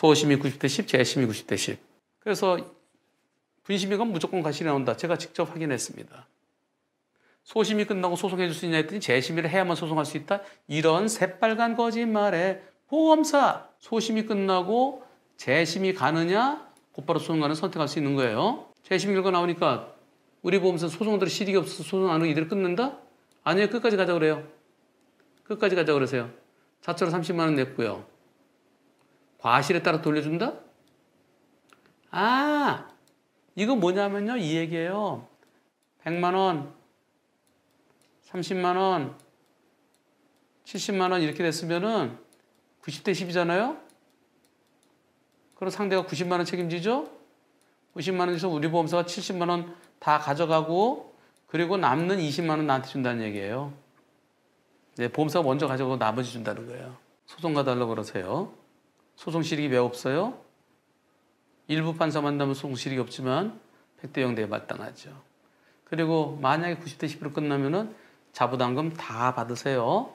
소심이 90대 10, 재심이 90대 10. 그래서 분심이건 무조건 가시이 나온다. 제가 직접 확인했습니다. 소심이 끝나고 소송해 줄 수 있냐 했더니 재심의를 해야만 소송할 수 있다. 이런 새빨간 거짓말에 보험사 소심이 끝나고 재심이 가느냐 곧바로 소송가는 선택할 수 있는 거예요. 재심 결과 나오니까 우리 보험사 소송들이 실익이 없어서 소송 안 하고 이대로 끝낸다? 아니요 끝까지 가자 그래요. 끝까지 가자 그러세요. 자초로 30만 원 냈고요. 과실에 따라 돌려준다? 아, 이거 뭐냐면요. 이 얘기예요. 100만원, 30만원, 70만원 이렇게 됐으면은 90 대 10이잖아요? 그럼 상대가 90만원 책임지죠? 90만원에서 우리 보험사가 70만원 다 가져가고, 그리고 남는 20만원 나한테 준다는 얘기예요. 네, 보험사가 먼저 가져가고 나머지 준다는 거예요. 소송 가달라고 그러세요. 소송 실익이 왜 없어요? 일부 판사 만나면 소송 실익이 없지만 100대 0대 마땅하죠. 그리고 만약에 90대 10으로 끝나면은 자부담금 다 받으세요.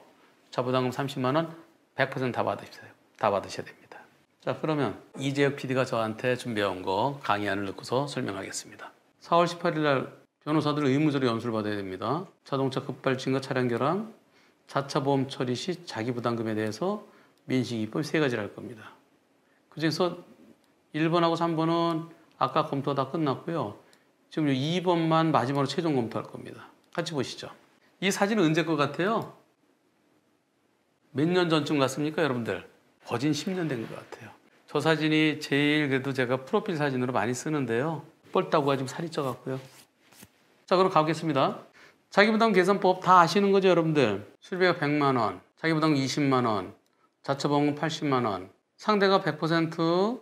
자부담금 30만 원 100%다 받으세요. 다 받으셔야 됩니다. 자, 그러면 이재혁 PD가 저한테 준비한 거 강의안을 넣고서 설명하겠습니다. 4월 18일 날 변호사들 의무적으로 연수를 받아야 됩니다. 자동차 급발진과 차량 결함, 자차 보험 처리 시 자기 부담금에 대해서 민식이법 세 가지를 할 겁니다. 그중에서 1번하고 3번은 아까 검토 다 끝났고요. 지금 2번만 마지막으로 최종 검토할 겁니다. 같이 보시죠. 이 사진은 언제 것 같아요? 몇 년 전쯤 같습니까, 여러분들? 거진 10년 된 것 같아요. 저 사진이 제일 그래도 제가 프로필 사진으로 많이 쓰는데요. 뻘따구가 좀 살이 쪄갖고요. 자, 그럼 가보겠습니다. 자기부담 계산법 다 아시는 거죠, 여러분들? 수리비가 100만 원, 자기부담 20만 원, 자초봉은 80만원. 상대가 100%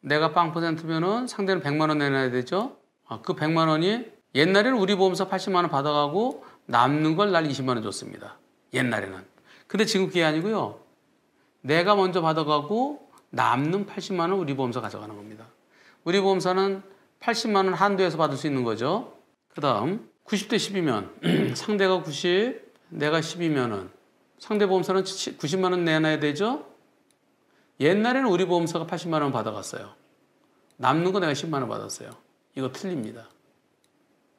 내가 빵면은 상대는 100만원 내놔야 되죠. 아, 그 100만원이 옛날에는 우리 보험사 80만원 받아가고 남는 걸 날 20만원 줬습니다. 옛날에는. 근데 지금 그게 아니고요. 내가 먼저 받아가고 남는 80만원 우리 보험사 가져가는 겁니다. 우리 보험사는 80만원 한도에서 받을 수 있는 거죠. 그 다음 90대 10이면 상대가 90, 내가 10이면은 상대 보험사는 90만 원 내놔야 되죠? 옛날에는 우리 보험사가 80만 원 받아갔어요. 남는 거 내가 10만 원 받았어요. 이거 틀립니다.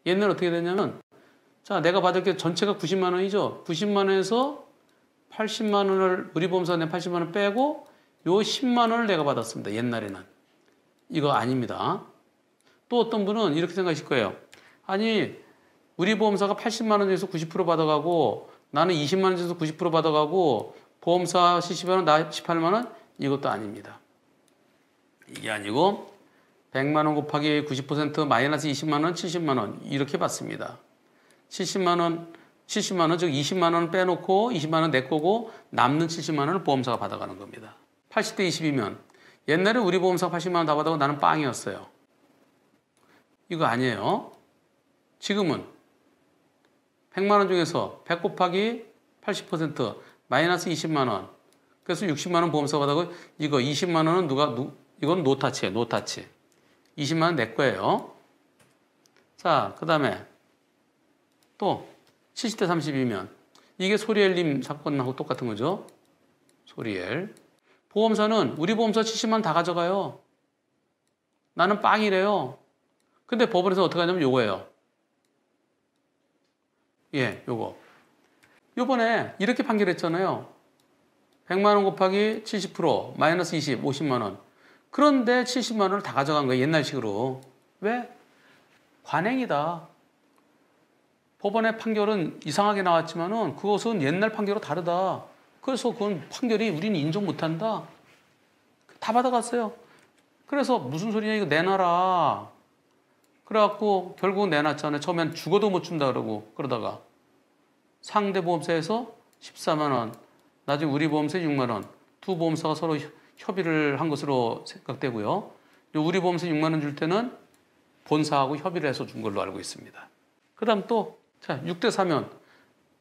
옛날 어떻게 됐냐면 자 내가 받을 게 전체가 90만 원이죠. 90만 원에서 80만 원을 우리 보험사 내 80만 원 빼고 요 10만 원을 내가 받았습니다. 옛날에는 이거 아닙니다. 또 어떤 분은 이렇게 생각하실 거예요. 아니 우리 보험사가 80만 원에서 90% 받아가고 나는 20만 원 중에서 90% 받아가고 보험사 70만원 나 18만 원 이것도 아닙니다. 이게 아니고 100만 원 곱하기 90% 마이너스 20만 원, 70만 원 이렇게 받습니다. 70만 원, 70만 원, 즉 20만 원 빼놓고 20만 원 내 거고 남는 70만 원을 보험사가 받아가는 겁니다. 80 대 20이면 옛날에 우리 보험사 80만 원 다 받아가고 나는 빵이었어요. 이거 아니에요. 지금은 100만 원 중에서 100 곱하기 80% 마이너스 20만 원. 그래서 60만 원 보험사가 받고 이거 20만 원은 누가 누, 이건 노타치예요. 노타치. 20만 원내 거예요. 자, 그다음에 또 70대 30이면 이게 소리엘님 사건하고 똑같은 거죠. 소리엘. 보험사는 우리 보험사 70만 원다 가져가요. 나는 빵이래요. 근데 법원에서 어떻게 하냐면 요거예요. 예, 요거. 요번에 이렇게 판결했잖아요. 100만 원 곱하기 70% 마이너스 20, 50만 원. 그런데 70만 원을 다 가져간 거예요. 옛날식으로. 왜? 관행이다. 법원의 판결은 이상하게 나왔지만은 그것은 옛날 판결과 다르다. 그래서 그건 판결이 우리는 인정 못한다. 다 받아갔어요. 그래서 무슨 소리냐 이거 내놔라. 그래갖고 결국 내놨잖아요. 처음엔 죽어도 못 준다 그러고 그러다가 상대 보험사에서 14만 원, 나중에 우리 보험사 6만 원, 두 보험사가 서로 협의를 한 것으로 생각되고요. 우리 보험사 6만 원 줄 때는 본사하고 협의를 해서 준 걸로 알고 있습니다. 그 다음 또, 자, 6대 4면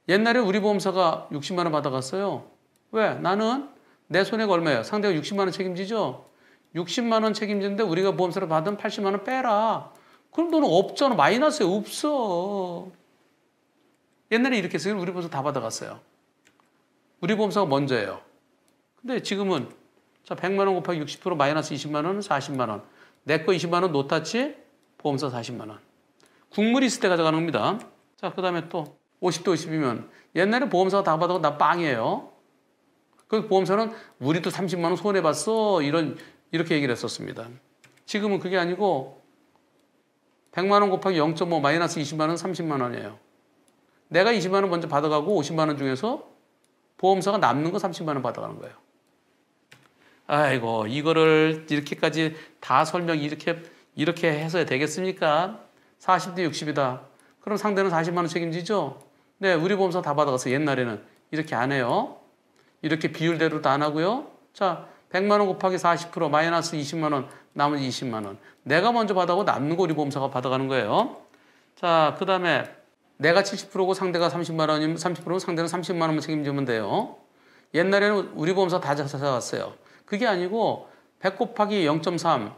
옛날에 우리 보험사가 60만 원 받아갔어요. 왜? 나는 내 손해가 얼마예요? 상대가 60만 원 책임지죠? 60만 원 책임지는데 우리가 보험사를 받은 80만 원 빼라. 그럼 너는 없잖아. 마이너스에 없어. 옛날에 이렇게 했어요. 우리 보험사 다 받아갔어요. 우리 보험사가 먼저예요. 근데 지금은 자 100만 원 곱하기 60% 마이너스 20만 원 40만 원. 내 거 20만 원 노타치 보험사 40만 원. 국물 이 있을 때 가져가는 겁니다. 자, 그다음에 또5 0도 50이면 옛날에 보험사가 다 받아가고 나 빵이에요. 그 보험사는 우리도 30만 원 손해 봤어. 이런 이렇게 얘기를 했었습니다. 지금은 그게 아니고 100만 원 곱하기 0.5 마이너스 20만 원 30만 원이에요. 내가 20만 원 먼저 받아가고 50만 원 중에서 보험사가 남는 거 30만 원 받아가는 거예요. 아이고 이거를 이렇게까지 다 설명 이렇게 이렇게 해서 되겠습니까? 40대 60이다. 그럼 상대는 40만 원 책임지죠. 네, 우리 보험사 다 받아가서 옛날에는 이렇게 안 해요. 이렇게 비율대로도 안 하고요. 자, 100만 원 곱하기 40% 마이너스 20만 원 나머지 20만 원. 내가 먼저 받아고 남는 거우 리보험사가 받아가는 거예요. 자, 그 다음에 내가 70%고 상대가 30만 원이면 3 0 상대는 30만 원만 책임지면 돼요. 옛날에는 우리 보험사 다 찾아왔어요. 그게 아니고 100 곱하기 0.3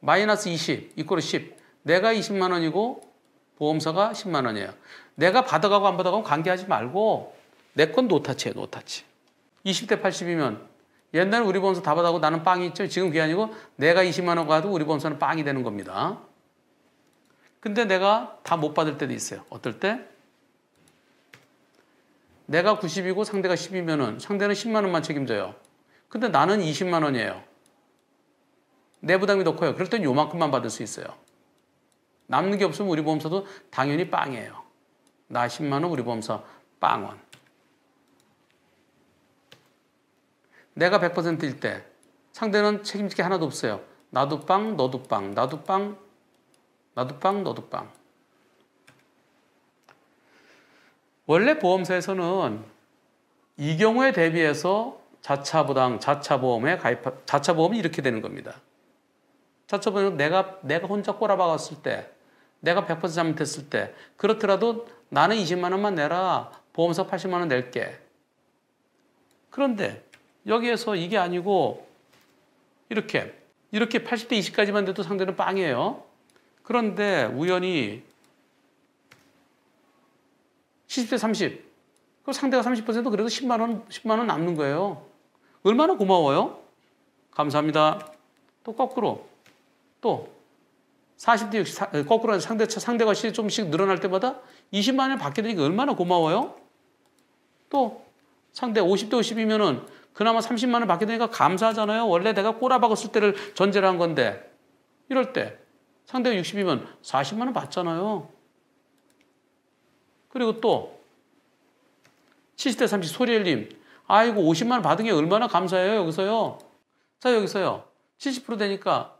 마이너스 20 이꼴로 10. 내가 20만 원이고 보험사가 10만 원이에요. 내가 받아가고 안 받아가고 관계하지 말고 내 건 노타치예요, 노타치. 20 대 80이면 옛날에 우리 보험사 다 받아고 나는 빵이 있죠. 지금 그게 아니고 내가 20만 원 가도 우리 보험사는 빵이 되는 겁니다. 근데 내가 다 못 받을 때도 있어요. 어떨 때? 내가 90이고 상대가 10이면은 상대는 10만 원만 책임져요. 근데 나는 20만 원이에요. 내 부담이 더 커요. 그럴 땐 요만큼만 받을 수 있어요. 남는 게 없으면 우리 보험사도 당연히 빵이에요. 나 10만 원, 우리 보험사 빵원. 내가 100%일 때 상대는 책임질 게 하나도 없어요. 나도 빵, 너도 빵, 나도 빵, 나도 빵, 너도 빵. 원래 보험사에서는 이 경우에 대비해서 자차 보당, 자차 보험에 가입, 자차 보험이 이렇게 되는 겁니다. 자차 보험은 내가, 내가 혼자 꼬라박았을 때, 내가 100% 잘못했을 때, 그렇더라도 나는 20만원만 내라, 보험사 80만원 낼게. 그런데 여기에서 이게 아니고 이렇게 이렇게 80대 20까지만 돼도 상대는 빵이에요. 그런데 우연히 70대 30. 그럼 상대가 30% 그래도 10만 원 10만 원 남는 거예요. 얼마나 고마워요? 감사합니다. 또 거꾸로 또 40대 60 거꾸로 상대 상대가 조금씩 늘어날 때마다 20만 원을 받게 되니까 얼마나 고마워요? 또 상대 50대 50이면은 그나마 30만 원 받게 되니까 감사하잖아요. 원래 내가 꼬라박았을 때를 전제로 한 건데 이럴 때 상대가 60이면 40만 원 받잖아요. 그리고 또 70대 30 소리엘님 아이고 50만 원 받은 게 얼마나 감사해요 여기서요. 자 여기서요. 70% 되니까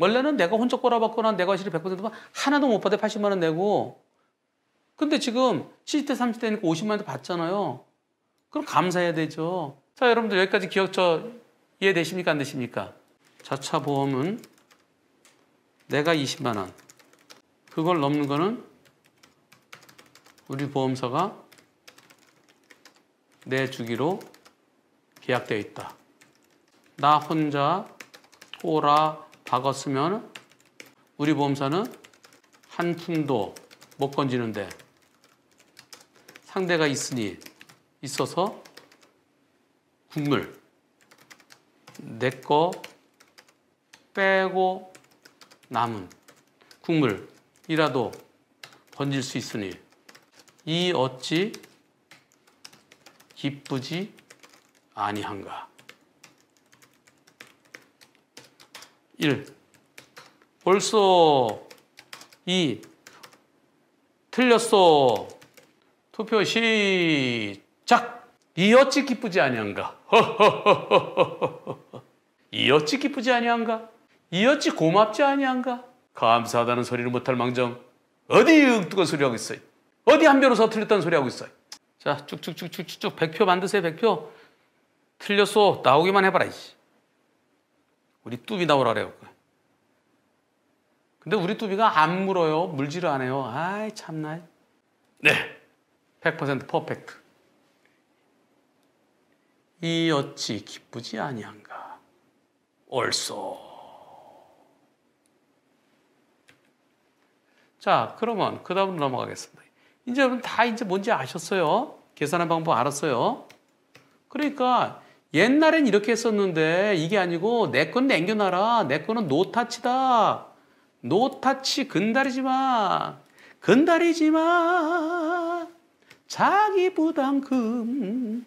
원래는 내가 혼자 꼬라박거나 내가 실이 100%면 하나도 못 받아 80만 원 내고 근데 지금 70대 30대니까 50만 원도 받잖아요. 그럼 감사해야 되죠. 자, 여러분들 여기까지 기억저 이해되십니까? 안 되십니까? 자차 보험은 내가 20만원. 그걸 넘는 거는 우리 보험사가 내 주기로 계약되어 있다. 나 혼자 호라 박았으면 우리 보험사는 한 푼도 못 건지는데 상대가 있으니 있어서 국물 내 거 빼고 남은 국물이라도 번질수 있으니 이 어찌 기쁘지 아니한가 1. 벌써 2. 틀렸어. 투표 시작. 이 어찌 기쁘지 아니한가. 이어찌 기쁘지 아니한가? 이어찌 고맙지 아니한가? 감사하다는 소리를 못할 망정 어디 윽뜨거 소리하고 있어요? 어디 한 변호사 틀렸다는 소리하고 있어요? 자 쭉쭉쭉쭉쭉 백표 만드세요 백표 틀렸어 나오기만 해봐라 이씨 우리 뚜비 나오라 그래요 근데 우리 뚜비가 안 물어요 물질을 안 해요 아이 참나 네100% 퍼펙트 이 어찌 기쁘지 아니한가? 얼쏘. 자, 그러면 그 다음으로 넘어가겠습니다. 이제 여러분 다 이제 뭔지 아셨어요? 계산한 방법 알았어요? 그러니까 옛날엔 이렇게 했었는데 이게 아니고 내 건 남겨놔라. 내 거는 노타치다. 노타치 근달이지만 근달이지만 자기 부담금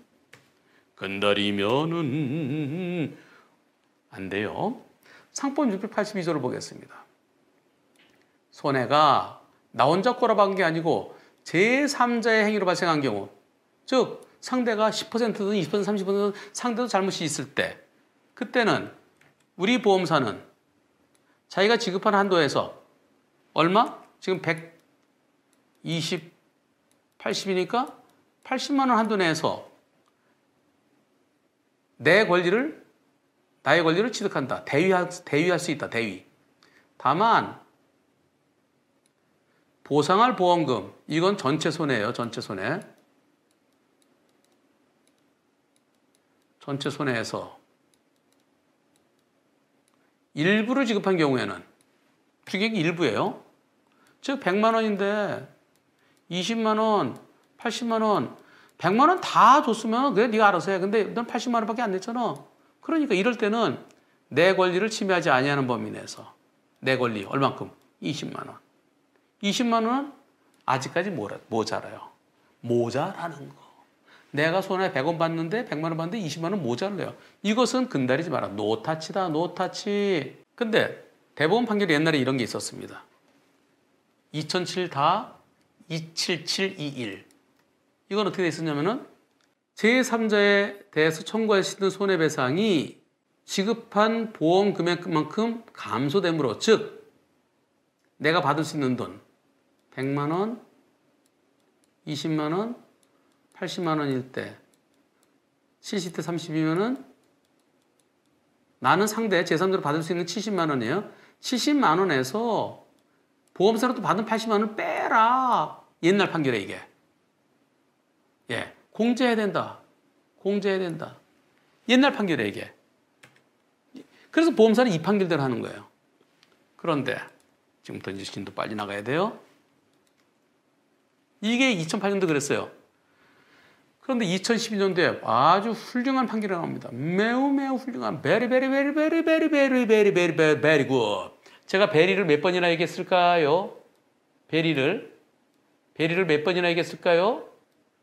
건달이면은안 돼요. 상법 682조를 보겠습니다. 손해가 나 혼자 꼬라박은 게 아니고 제3자의 행위로 발생한 경우 즉 상대가 10%든 20%든 30%든 상대도 잘못이 있을 때 그때는 우리 보험사는 자기가 지급한 한도에서 얼마? 지금 120, 80이니까 80만 원 한도 내에서 내 권리를 나의 권리를 취득한다. 대위할, 대위할 수 있다. 대위. 다만 보상할 보험금 이건 전체 손해예요. 전체 손해. 전체 손해에서 일부를 지급한 경우에는 주객이 일부예요. 즉 100만 원인데 20만 원, 80만 원 100만 원 다 줬으면 그래 네가 알아서 해. 근데 넌 80만 원밖에 안 냈잖아. 그러니까 이럴 때는 내 권리를 침해하지 아니하는 범위 내에서 내 권리 얼만큼? 20만 원. 20만 원은 아직까지 모자라요. 모자라는 거. 내가 손에 100원 받는데 100만 원 받는데 20만 원 모자라요. 이것은 근다리지 마라. 노타치다. 노타치. 근데 대법원 판결이 옛날에 이런 게 있었습니다. 2007 다 27721. 이건 어떻게 됐었냐면은 제3자에 대해서 청구할 수 있는 손해배상이 지급한 보험 금액만큼 감소됨으로 즉 내가 받을 수 있는 돈 100만 원, 20만 원, 80만 원일 때 70대 30이면은 나는 상대 제3자로 받을 수 있는 70만 원이에요. 70만 원에서 보험사로또 받은 80만 원 빼라. 옛날 판결에 이게. 예, 공제해야 된다. 공제해야 된다. 옛날 판결에 이게. 그래서 보험사는 이 판결대로 하는 거예요. 그런데 지금부터 이제 신도 빨리 나가야 돼요. 이게 2008년도 그랬어요. 그런데 2012년도에 아주 훌륭한 판결이 나옵니다. 매우 매우 훌륭한 베리 베리 베리 베리 베리 베리 베리 베리 베리 베리 굿. 제가 베리를 몇 번이나 얘기했을까요? 베리를 베리를 몇 번이나 얘기했을까요?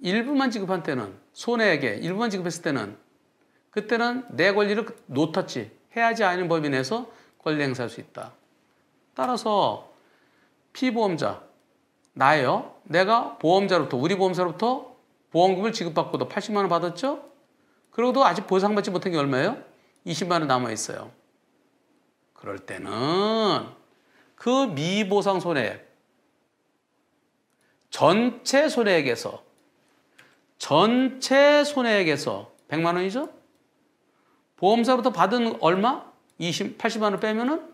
일부만 지급한 때는 손해에게 일부만 지급했을 때는 그때는 내 권리를 놓았지 해야지 아닌 범위 내 에서 권리 행사할 수 있다. 따라서 피보험자 나예요. 내가 보험자로부터 우리 보험사로부터 보험금을 지급받고도 80만 원 받았죠. 그러고도 아직 보상받지 못한 게 얼마예요? 20만 원 남아 있어요. 그럴 때는 그 미보상 손해 전체 손해액에서 전체 손해액에서 100만 원이죠? 보험사로부터 받은 얼마? 20, 80만 원 빼면은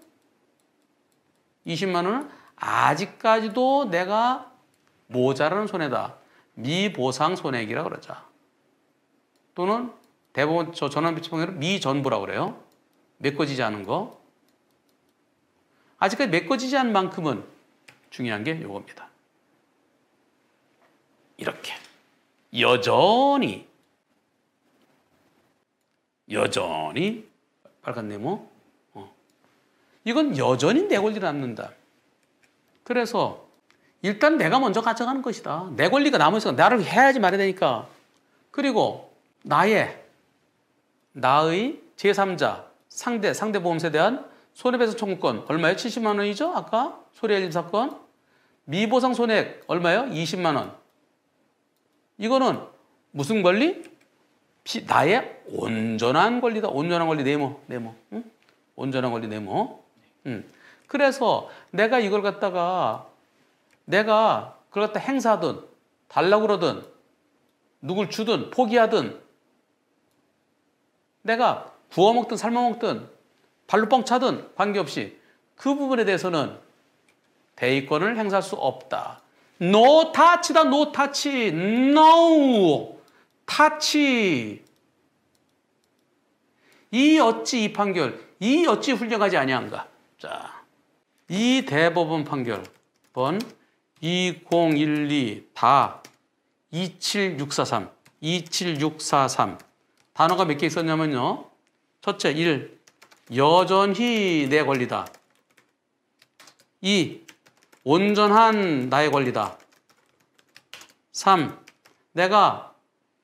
20만 원은 아직까지도 내가 모자라는 손해다. 미보상 손해액이라 그러자. 또는 대법원 저 전환비치법에는 미전부라고 그래요. 메꿔지지 않은 거. 아직까지 메꿔지지 않은 만큼은 중요한 게 이겁니다. 이렇게. 여전히 여전히 빨간 네모 어. 이건 여전히 내 권리를 남는다. 그래서 일단 내가 먼저 가져가는 것이다. 내 권리가 남으니까 나를 해야지 말해야 되니까. 그리고 나의 나의 제3자 상대 상대 보험세 대한 손해배상 청구권 얼마예요? 70만 원이죠? 아까 소리 알림 사건 미보상 손해 얼마예요? 20만 원. 이거는 무슨 권리? 피, 나의 온전한 권리다. 온전한 권리 네모, 네모. 응? 온전한 권리 네모. 응. 그래서 내가 이걸 갖다가 내가 그걸 갖다 행사든 하 달라고 그러든 누굴 주든 포기하든 내가 구워먹든 삶아먹든 발로 뻥 차든 관계없이 그 부분에 대해서는 대의권을 행사할 수 없다. 노타치다노 타치 노 u c h 이 어찌 이 판결 이 어찌 훌륭하지 아니한가 자 이 대법원 판결 번2012 다27643 27643 단어가 몇 개 있었냐면요 첫째 1 여전히 내 권리다 2 온전한 나의 권리다. 3. 내가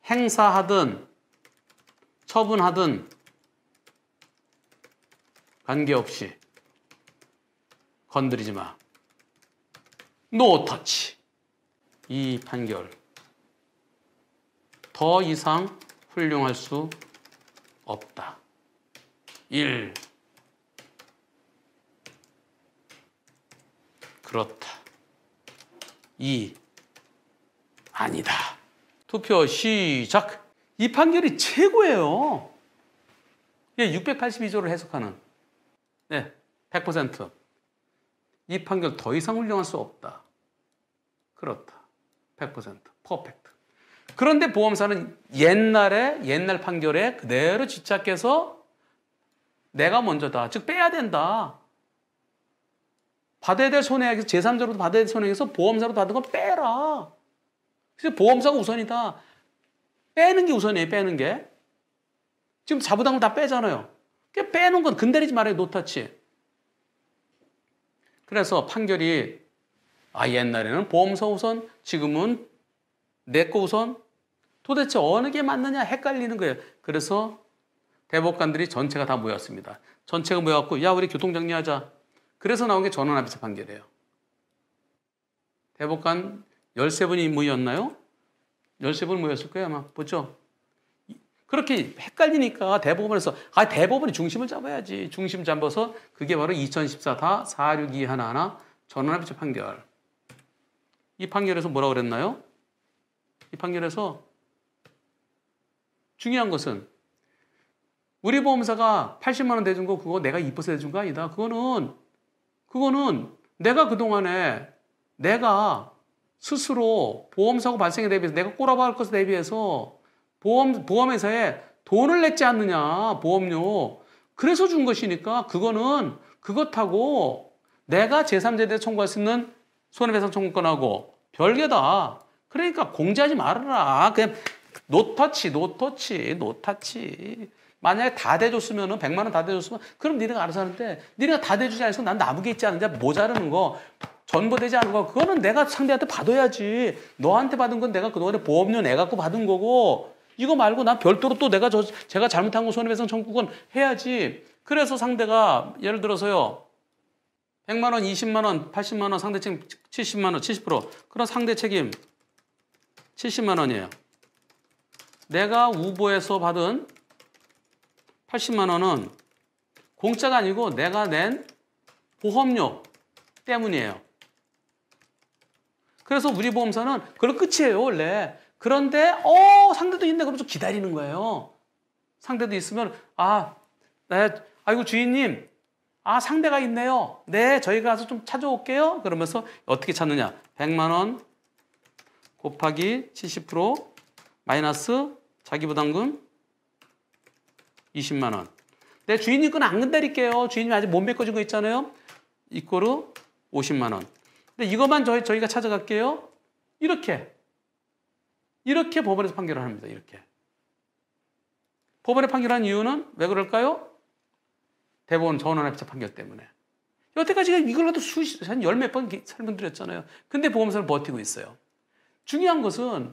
행사하든 처분하든 관계없이 건드리지 마. 노터치. 이 판결. 더 이상 훌륭할 수 없다. 1. 그렇다. 2. 아니다. 투표 시작. 이 판결이 최고예요. 682조를 해석하는. 네, 100%. 이 판결 더 이상 훌륭할 수 없다. 그렇다. 100%. 퍼펙트. 그런데 보험사는 옛날에, 옛날 판결에 그대로 집착해서 내가 먼저다. 즉, 빼야 된다. 받아야 될 손해액에서 제3자로부 받아야 될 손해액에서 보험사로 받은 건 빼라. 그래서 보험사가 우선이다. 빼는 게 우선이에요. 빼는 게. 지금 자부담을 다 빼잖아요. 그러니까 빼는 건 근데리지 말아요. 노타치. 그래서 판결이 아 옛날에는 보험사 우선 지금은 내 거 우선 도대체 어느 게 맞느냐 헷갈리는 거예요. 그래서 대법관들이 전체가 다 모였습니다. 전체가 모여갖고 야 우리 교통정리하자. 그래서 나온 게 전원합의체 판결이에요. 대법관 13분이 모였나요? 13분 모였을 거예요, 아마. 보죠? 그렇게 헷갈리니까 대법원에서, 아, 대법원이 중심을 잡아야지. 중심 잡아서 그게 바로 2014 다 462 하나하나 전원합의체 판결. 이 판결에서 뭐라 그랬나요? 이 판결에서 중요한 것은 우리 보험사가 80만 원 대준 거 그거 내가 2% 대준 거 아니다. 그거는 그거는 내가 그동안에 내가 스스로 보험사고 발생에 대비해서 내가 꼬라박을 것에 대비해서 보험, 보험회사에 돈을 냈지 않느냐, 보험료. 그래서 준 것이니까 그거는 그것하고 내가 제3자에 청구할 수 있는 손해배상 청구권하고 별개다. 그러니까 공지하지 말아라. 그냥 노터치, 노터치, 노터치. 만약에 다 대줬으면은 100만 원 다 대줬으면 그럼 니네가 알아서 하는데 니네가 다 대주지 않아서 난 남은 게 있지 않은데 모자르는 거전부되지 않은 거 그거는 내가 상대한테 받아야지 너한테 받은 건 내가 그동안에 보험료 내 갖고 받은 거고 이거 말고 난 별도로 또 내가 저 제가 잘못한 거 손해배상 청구권 해야지 그래서 상대가 예를 들어서요 100만 원, 20만 원, 80만 원 상대 책임 70만 원, 70% 그런 상대 책임 70만 원이에요. 내가 우보에서 받은 80만 원은 공짜가 아니고 내가 낸 보험료 때문이에요. 그래서 우리 보험사는 그걸 끝이에요, 원래. 그런데 어, 상대도 있네. 그러면서 기다리는 거예요. 상대도 있으면 아, 네, 아이고 주인님. 아, 상대가 있네요. 네, 저희가 가서 좀 찾아올게요. 그러면서 어떻게 찾느냐? 100만 원 곱하기 70% 마이너스 자기부담금 20만 원. 내 주인님 건 안 건드릴게요. 주인님 아직 못 메꿔준 거 있잖아요. 이꼬로 50만 원. 근데 이것만 저희, 저희가 찾아갈게요. 이렇게. 이렇게 법원에서 판결을 합니다. 이렇게. 법원에 판결한 이유는 왜 그럴까요? 대법원 전원합의체 판결 때문에. 여태까지 이걸로도 수십, 한 열 몇 번 설명드렸잖아요. 근데 보험사를 버티고 있어요. 중요한 것은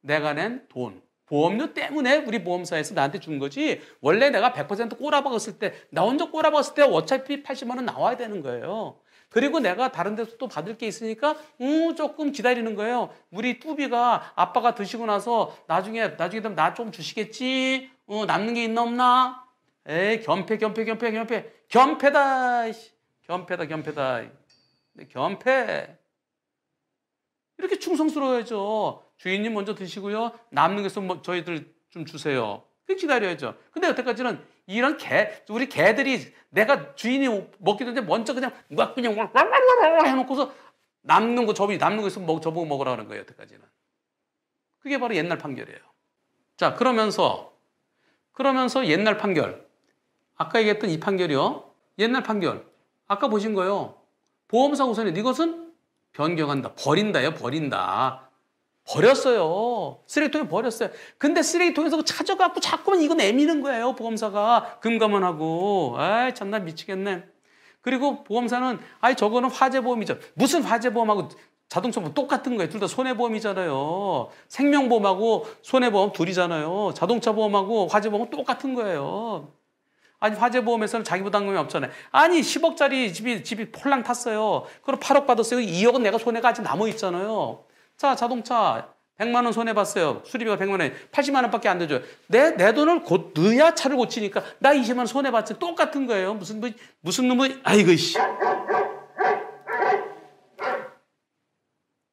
내가 낸 돈. 보험료 때문에 우리 보험사에서 나한테 준 거지 원래 내가 100% 꼬라박았을 때 나 혼자 꼬라박았을 때 어차피 80만 원 나와야 되는 거예요. 그리고 내가 다른 데서 또 받을 게 있으니까 음, 조금 기다리는 거예요. 우리 뚜비가 아빠가 드시고 나서 나중에 나중에 되면 나 좀 주시겠지? 어, 남는 게 있나 없나? 에이 겸패 겸패 겸패 겸패 겸패다 겸패다 겸패다 겸패 이렇게 충성스러워야죠. 주인님 먼저 드시고요. 남는 것은 뭐 저희들 좀 주세요. 그 기다려야죠. 근데 여태까지는 이런 개, 우리 개들이 내가 주인이 먹기 전에 먼저 그냥 막 그냥 왈왈왈왈 해놓고서 남는 거 저기 남는 거 있으면 저보고 먹으라는 하 거예요. 여태까지는. 그게 바로 옛날 판결이에요. 자 그러면서 그러면서 옛날 판결 아까 얘기했던 이 판결이요. 옛날 판결 아까 보신 거요. 보험사 우선인 이것은 변경한다. 버린다요. 버린다. 버렸어요. 쓰레기통에 버렸어요. 근데 쓰레기통에서 찾아가고 자꾸만 이건애미는 거예요. 보험사가. 금감원하고. 아이, 참나 미치겠네. 그리고 보험사는, 아이, 저거는 화재보험이죠. 무슨 화재보험하고 자동차 보험 똑같은 거예요. 둘 다 손해보험이잖아요. 생명보험하고 손해보험 둘이잖아요. 자동차 보험하고 화재보험 똑같은 거예요. 아니 화재보험에서는 자기부 담금이 없잖아요. 아니 10억짜리 집이 집이 폴랑 탔어요. 그럼 8억 받았어요. 2억은 내가 손해가 아직 남아 있잖아요. 자, 자동차 100만 원 손해 봤어요. 수리비가 100만 원에 80만 원밖에 안 되죠. 내내 돈을 곧 넣어야 차를 고치니까 나 20만 원 손해 봤지 똑같은 거예요. 무슨 무슨 놈의 아이고 씨.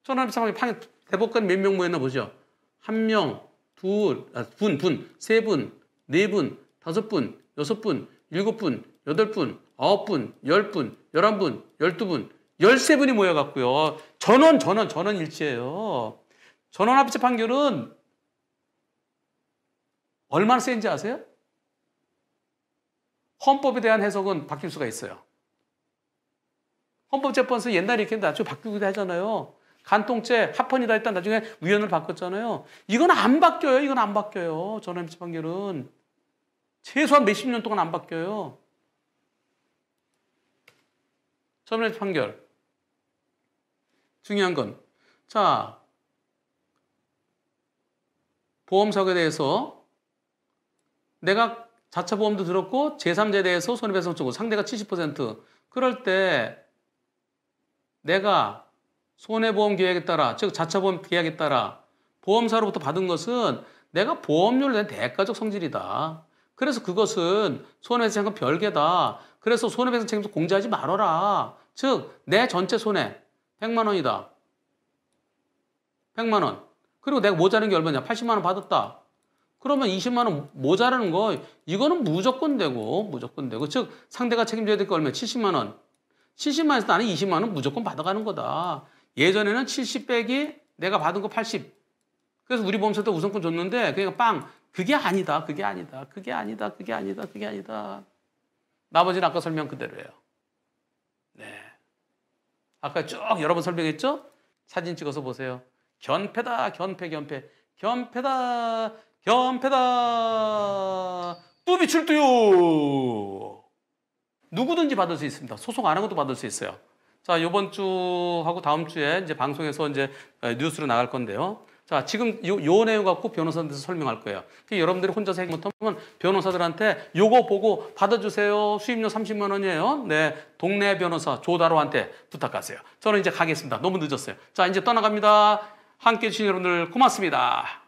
전화비 사방에 팡 대법관 몇 명 모였나 보죠. 한 명, 둘, 아, 분, 분, 세 분, 네 분, 다섯 분, 여섯 분, 일곱 분, 여덟 분, 아홉 분, 열 분, 열한 분, 열두 분, 13분이 모여갔고요 전원, 전원, 전원 일치예요. 전원 합치 판결은 얼마나 센지 아세요? 헌법에 대한 해석은 바뀔 수가 있어요. 헌법재판소 옛날에 이렇게 나중에 바뀌기도 하잖아요. 간통죄 합헌이다 했다 나중에 위헌을 바꿨잖아요. 이건 안 바뀌어요. 이건 안 바뀌어요. 전원합치 판결은. 최소한 몇 십 년 동안 안 바뀌어요. 전원합치 판결. 중요한 건, 자, 보험사고에 대해서 내가 자차 보험도 들었고 제3자에 대해서 손해배상 청구 상대가 70% 그럴 때 내가 손해보험 계약에 따라 즉 자차 보험 계약에 따라 보험사로부터 받은 것은 내가 보험료를 낸 대가적 성질이다. 그래서 그것은 손해배상은 별개다. 그래서 손해배상 책임도 공제하지 말아라. 즉 내 전체 손해 100만 원이다. 100만 원. 그리고 내가 모자란 게 얼마냐? 80만 원 받았다. 그러면 20만 원 모자라는 거 이거는 무조건 되고 무조건 되고 즉 상대가 책임져야 될 게 얼마야? 70만 원. 70만 원에서 나는 20만 원 무조건 받아가는 거다. 예전에는 70 빼기 내가 받은 거 80. 그래서 우리 보험사도 우선권 줬는데 그냥 그러니까 빵 그게 아니다. 그게 아니다. 그게 아니다. 그게 아니다. 그게 아니다. 나머지는 아까 설명 그대로예요. 네. 아까 쭉 여러 번 설명했죠? 사진 찍어서 보세요. 견패다, 견패, 견패. 견패다, 견패다. 뚜비 출두요. 누구든지 받을 수 있습니다. 소송 안 한 것도 받을 수 있어요. 자, 요번 주하고 다음 주에 이제 방송에서 이제 뉴스로 나갈 건데요. 자, 지금 요, 요 내용 갖고 변호사한테서 설명할 거예요. 그러니까 여러분들이 혼자생각 못하면 변호사들한테 요거 보고 받아주세요. 수임료 30만 원이에요. 네. 동네 변호사 조다로한테 부탁하세요. 저는 이제 가겠습니다. 너무 늦었어요. 자, 이제 떠나갑니다. 함께 해주신 여러분들 고맙습니다.